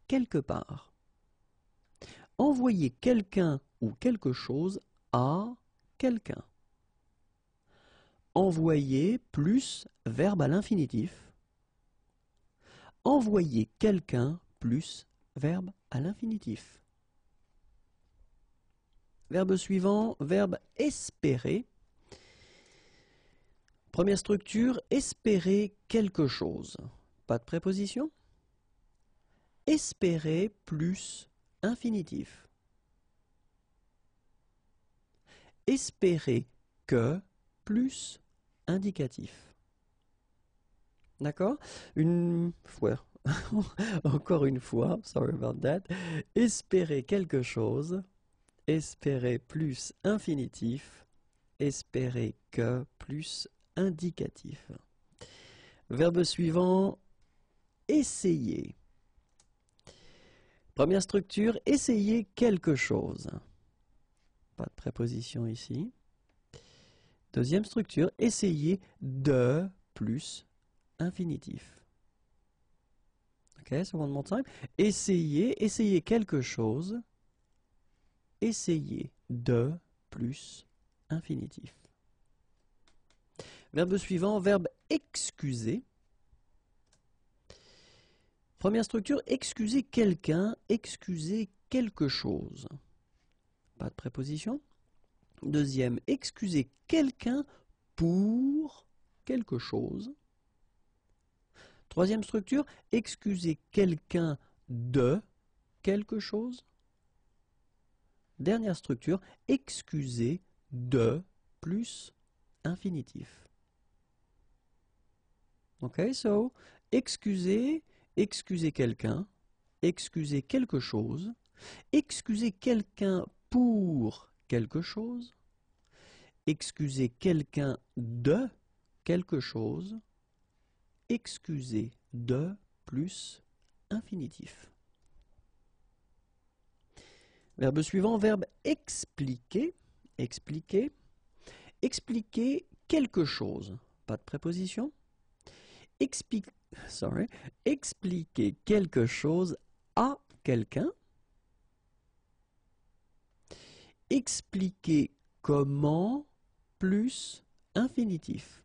A: quelque part envoyer quelqu'un ou quelque chose à quelqu'un. Envoyer plus verbe à l'infinitif. Envoyer quelqu'un plus verbe à l'infinitif. Verbe suivant, verbe espérer. Première structure, espérer quelque chose. Pas de préposition. Espérer plus infinitif. Espérer que plus indicatif. D'accord Une fois, encore une fois, sorry about that, espérer quelque chose, espérer plus infinitif, espérer que plus indicatif. Verbe suivant, essayer. Première structure, essayer quelque chose. Pas de préposition ici. Deuxième structure, essayer de plus infinitif. Ok, seconde montre time Essayer, essayer quelque chose. Essayer de plus infinitif. Verbe suivant, verbe excuser. Première structure, excusez quelqu'un, excusez quelque chose. Pas de préposition. Deuxième, excusez quelqu'un pour quelque chose. Troisième structure, excusez quelqu'un de quelque chose. Dernière structure, excusez de plus infinitif. Ok, so excusez... Excusez quelqu'un, excusez quelque chose, excusez quelqu'un pour quelque chose, excusez quelqu'un de quelque chose, excusez de plus infinitif. Verbe suivant, verbe expliquer, expliquer, expliquer quelque chose, pas de préposition, explique, expliquer quelque chose à quelqu'un, expliquer comment plus infinitif.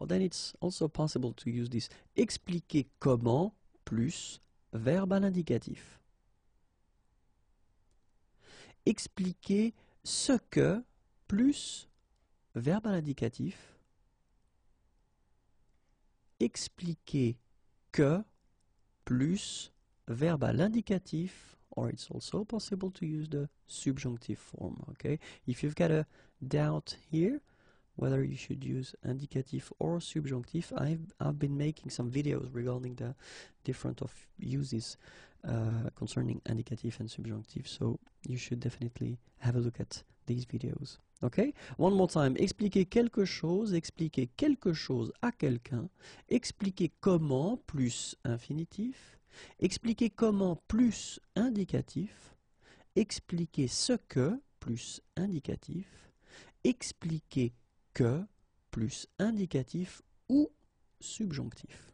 A: And then it's also possible to use this expliquer comment plus verbe à l'indicatif. Expliquer ce que plus verbe à l'indicatif expliquer que plus verbe à l'indicatif or it's also possible to use the subjunctive form, okay? If you've got a doubt here, whether you should use indicative or subjunctive, I've, I've been making some videos regarding the different of uses uh, concerning indicative and subjunctive, so you should definitely have a look at these videos. Okay? One more time. Expliquer quelque chose, expliquer quelque chose à quelqu'un, expliquer comment plus infinitif, expliquer comment plus indicatif, expliquer ce que plus indicatif, expliquer que plus indicatif ou subjonctif.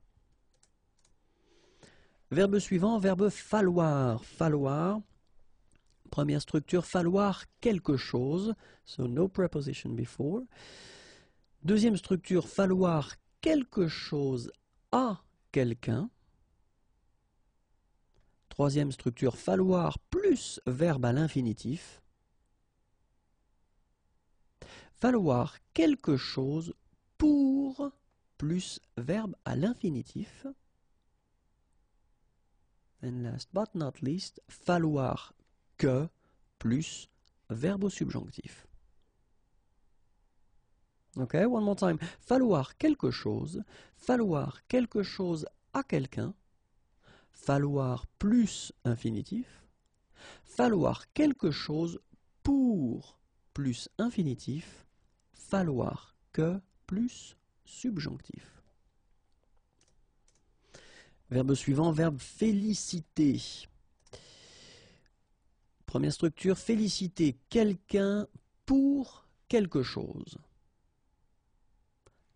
A: Verbe suivant, verbe falloir. Falloir, Première structure, falloir quelque chose. So no preposition before. Deuxième structure, falloir quelque chose à quelqu'un. Troisième structure, falloir plus verbe à l'infinitif. Falloir quelque chose pour plus verbe à l'infinitif. And last but not least, falloir que plus verbe au subjonctif. Ok, one more time. Falloir quelque chose, falloir quelque chose à quelqu'un, falloir plus infinitif, falloir quelque chose pour plus infinitif, falloir que plus subjonctif. Verbe suivant, verbe féliciter. Première structure, féliciter quelqu'un pour quelque chose.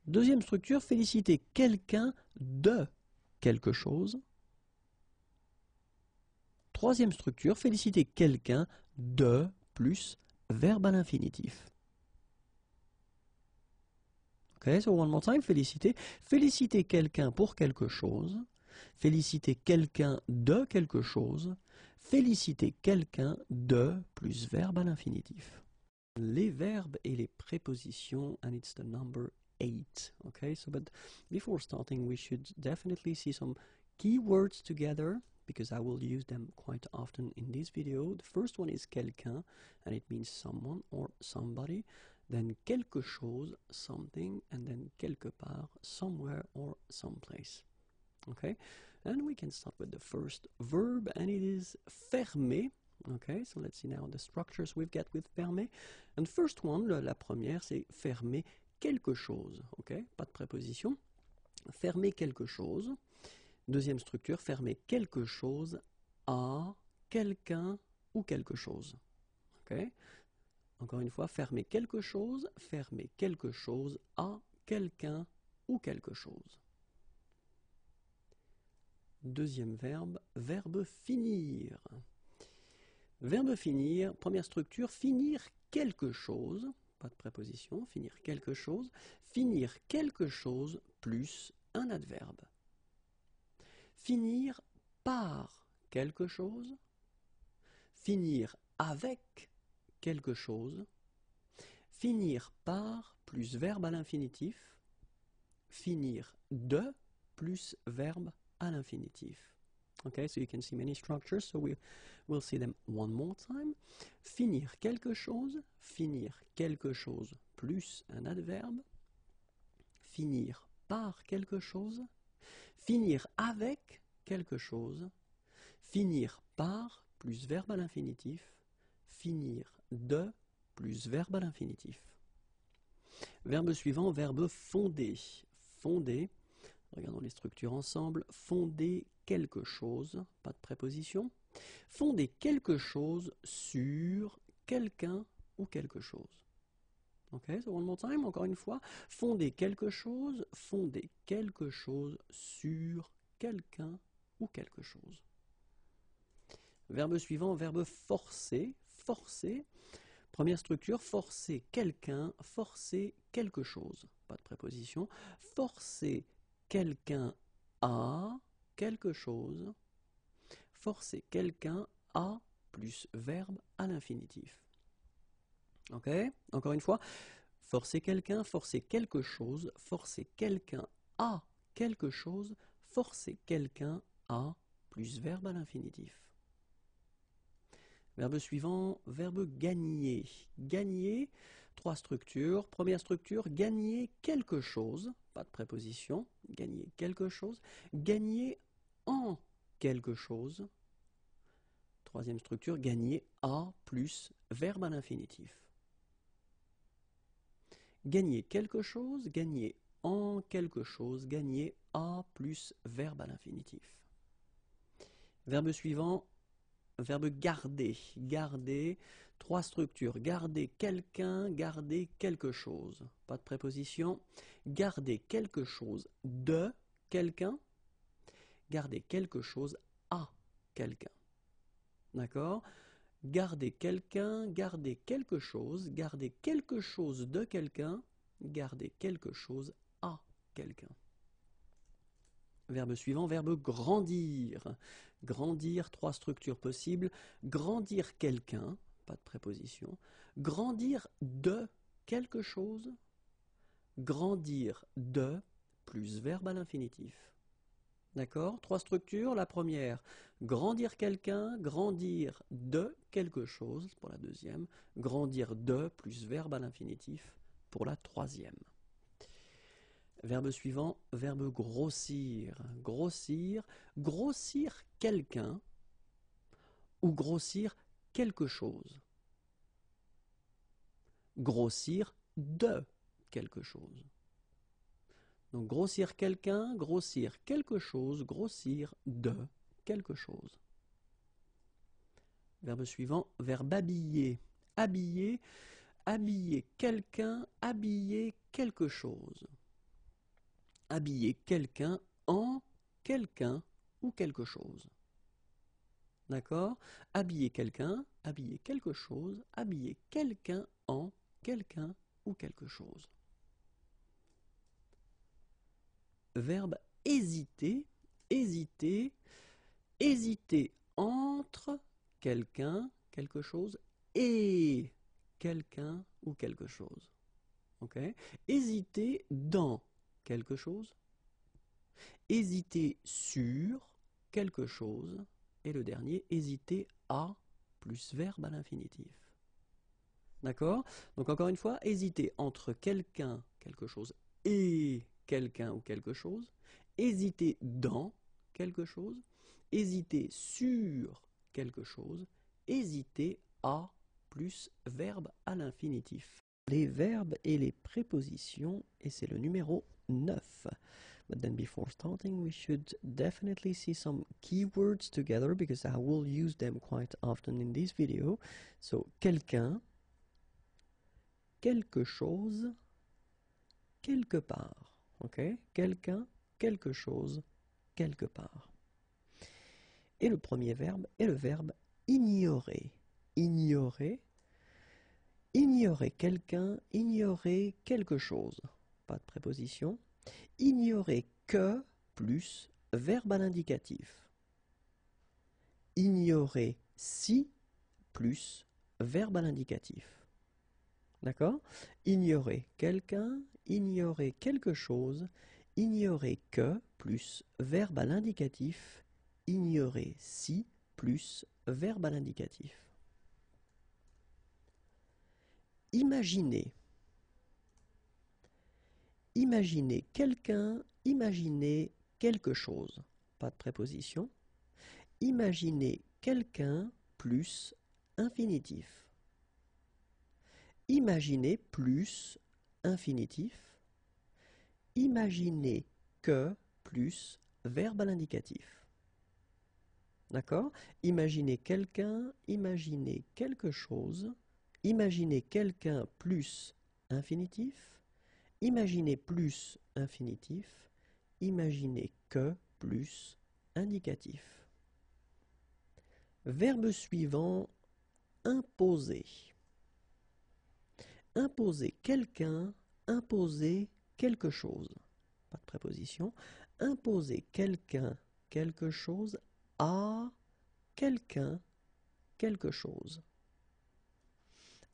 A: Deuxième structure, féliciter quelqu'un de quelque chose. Troisième structure, féliciter quelqu'un de plus verbe à l'infinitif. Ok, so one more time, féliciter. Féliciter quelqu'un pour quelque chose. Féliciter quelqu'un de quelque chose féliciter quelqu'un de plus verbe à l'infinitif. Les verbes et les prépositions, and it's the number eight. Okay, so but before starting, we should definitely see some keywords together because I will use them quite often in this video. The first one is quelqu'un, and it means someone or somebody. Then quelque chose, something, and then quelque part, somewhere or someplace. Okay, And we can start with the first verb, and it is fermer. Okay, so let's see now the structures we've got with fermer. And first one, la, la première, c'est fermer quelque chose. Okay, pas de préposition. Fermer quelque chose. Deuxième structure, fermer quelque chose à quelqu'un ou quelque chose. Okay? Encore une fois, fermer quelque chose, fermer quelque chose à quelqu'un ou quelque chose. Deuxième verbe, verbe finir. Verbe finir, première structure, finir quelque chose, pas de préposition, finir quelque chose, finir quelque chose plus un adverbe. Finir par quelque chose, finir avec quelque chose, finir par plus verbe à l'infinitif, finir de plus verbe à l'infinitif. Okay, so you can see many structures, so we will see them one more time. Finir quelque chose, finir quelque chose plus un adverbe. Finir par quelque chose, finir avec quelque chose, finir par plus verbe à l'infinitif, finir de plus verbe à l'infinitif. Verbe suivant, verbe fonder. Fonder, regardons les structures ensemble, fonder quelque chose, pas de préposition, fonder quelque chose sur quelqu'un ou quelque chose. Ok, so one more time, encore une fois, fonder quelque chose, fonder quelque chose sur quelqu'un ou quelque chose. Verbe suivant, verbe forcer, forcer. Première structure, forcer quelqu'un, forcer quelque chose, pas de préposition, forcer quelqu'un a quelque chose, forcer quelqu'un à plus verbe à l'infinitif. Ok Encore une fois, forcer quelqu'un, forcer quelque chose, forcer quelqu'un a quelque chose, forcer quelqu'un à plus verbe à l'infinitif. Verbe suivant, verbe gagner. Gagner, trois structures. Première structure, gagner quelque chose pas de préposition, gagner quelque chose, gagner en quelque chose. Troisième structure, gagner à plus verbe à l'infinitif. Gagner quelque chose, gagner en quelque chose, gagner à plus verbe à l'infinitif. Verbe suivant, verbe garder. Garder, Trois structures. Garder quelqu'un, garder quelque chose. Pas de préposition. Garder quelque chose de quelqu'un. Garder quelque chose à quelqu'un. D'accord Garder quelqu'un, garder quelque chose, garder quelque chose de quelqu'un, garder quelque chose à quelqu'un. Verbe suivant, verbe grandir. Grandir, trois structures possibles. Grandir quelqu'un, pas de préposition, grandir de quelque chose, grandir de plus verbe à l'infinitif. D'accord Trois structures. La première, grandir quelqu'un, grandir de quelque chose pour la deuxième, grandir de plus verbe à l'infinitif pour la troisième. Verbe suivant, verbe grossir. Grossir, grossir quelqu'un ou grossir quelque chose. Grossir de quelque chose. Donc grossir quelqu'un, grossir quelque chose, grossir de quelque chose. Verbe suivant, verbe habiller. Habiller, habiller quelqu'un, habiller quelque chose. Habiller quelqu'un en quelqu'un ou quelque chose. D'accord Habiller quelqu'un, habiller quelque chose, habiller quelqu'un en quelqu'un ou quelque chose. Verbe hésiter, hésiter, hésiter entre quelqu'un, quelque chose et quelqu'un ou quelque chose. Ok Hésiter dans quelque chose, hésiter sur quelque chose, et le dernier hésiter à plus verbe à l'infinitif. D'accord Donc encore une fois, hésiter entre quelqu'un, quelque chose et quelqu'un ou quelque chose, hésiter dans quelque chose, hésiter sur quelque chose, hésiter à plus verbe à l'infinitif. Les verbes et les prépositions, et c'est le numéro 9. But then before starting, we should definitely see some keywords together because I will use them quite often in this video. So quelqu'un, quelque chose, quelque part. Okay? Quelqu'un, quelque chose, quelque part. Et le premier verbe est le verbe ignorer. Ignorer. Ignorer quelqu'un, ignorer quelque chose. Pas de préposition. Ignorer que plus verbe à l'indicatif. Ignorer si plus verbe à l'indicatif. D'accord Ignorer quelqu'un, ignorer quelque chose, ignorer que plus verbe à l'indicatif, ignorer si plus verbe à l'indicatif. Imaginez. Imaginez quelqu'un, imaginez quelque chose. Pas de préposition. Imaginez quelqu'un plus infinitif. Imaginez plus infinitif. Imaginez que plus verbe à l'indicatif. D'accord Imaginez quelqu'un, imaginez quelque chose. Imaginez quelqu'un plus infinitif Imaginez « plus infinitif, imaginez « que plus indicatif. Verbe suivant, imposer. Imposer quelqu'un, imposer quelque chose. Pas de préposition. Imposer quelqu'un, quelque chose à quelqu'un, quelque chose.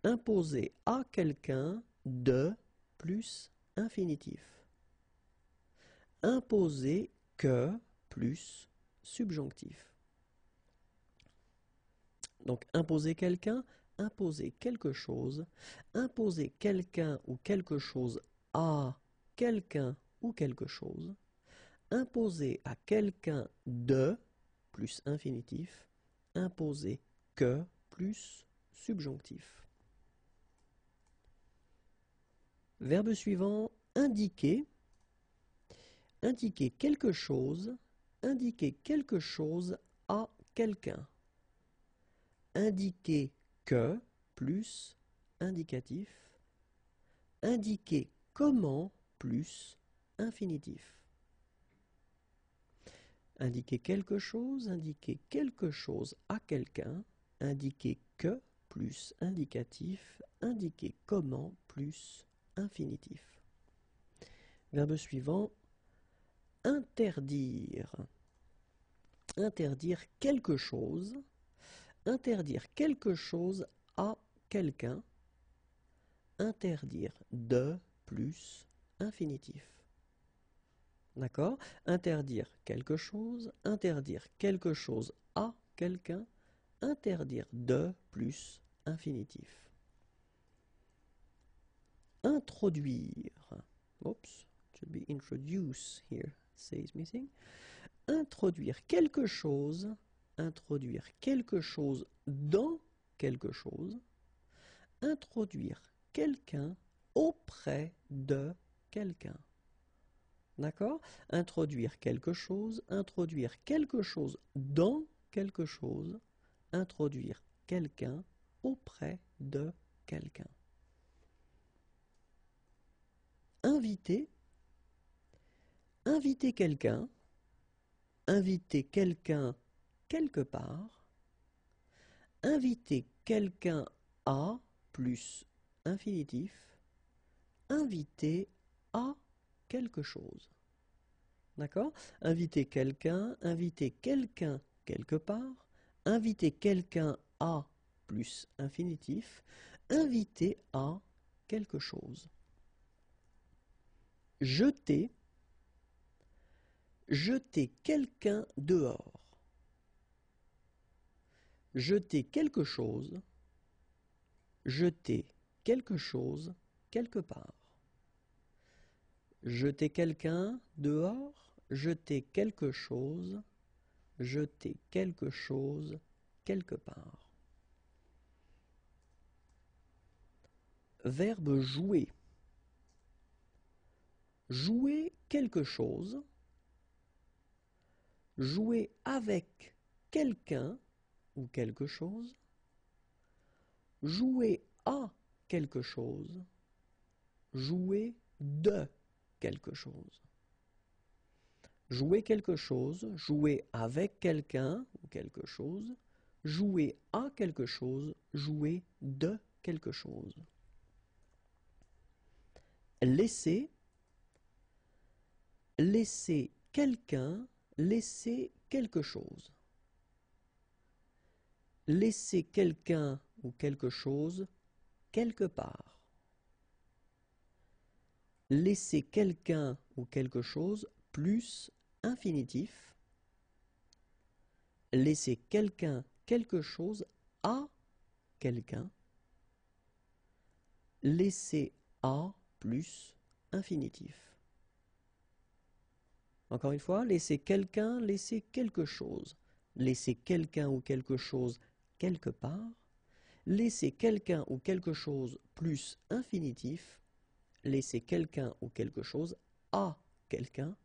A: Imposer à quelqu'un de plus infinitif. Imposer que plus subjonctif. Donc imposer quelqu'un, imposer quelque chose, imposer quelqu'un ou quelque chose à quelqu'un ou quelque chose, imposer à quelqu'un de plus infinitif, imposer que plus subjonctif. Verbe suivant, indiquer. Indiquer quelque chose, indiquer quelque chose à quelqu'un. Indiquer que plus indicatif. Indiquer comment plus infinitif. Indiquer quelque chose, indiquer quelque chose à quelqu'un, indiquer que plus indicatif, indiquer comment plus infinitif. Verbe suivant, interdire. Interdire quelque chose. Interdire quelque chose à quelqu'un. Interdire de plus infinitif. D'accord Interdire quelque chose, interdire quelque chose à quelqu'un, interdire de plus infinitif introduire. introduce Introduire quelque chose, introduire quelque chose dans quelque chose, introduire quelqu'un auprès de quelqu'un. D'accord Introduire quelque chose, introduire quelque chose dans quelque chose, introduire quelqu'un auprès de quelqu'un inviter, inviter quelqu'un, inviter quelqu'un quelque part, inviter quelqu'un à plus infinitif, inviter à quelque chose. D'accord Inviter quelqu'un, inviter quelqu'un quelque part, inviter quelqu'un à plus infinitif, inviter à quelque chose. Jeter, jeter quelqu'un dehors. Jeter quelque chose, jeter quelque chose quelque part. Jeter quelqu'un dehors, jeter quelque chose, jeter quelque chose quelque part. Verbe jouer jouer quelque chose, jouer avec quelqu'un ou quelque chose, jouer à quelque chose, jouer de quelque chose. Jouer quelque chose, jouer avec quelqu'un ou quelque chose, jouer à quelque chose, jouer de quelque chose. Laisser Laisser quelqu'un, laisser quelque chose. Laisser quelqu'un ou quelque chose quelque part. Laisser quelqu'un ou quelque chose plus infinitif. Laisser quelqu'un, quelque chose à quelqu'un. Laisser à plus infinitif. Encore une fois, laisser quelqu'un, laisser quelque chose. Laisser quelqu'un ou quelque chose quelque part. Laisser quelqu'un ou quelque chose plus infinitif. Laisser quelqu'un ou quelque chose à quelqu'un.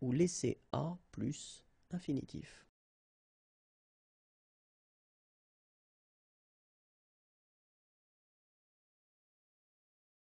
A: Ou laisser à plus infinitif.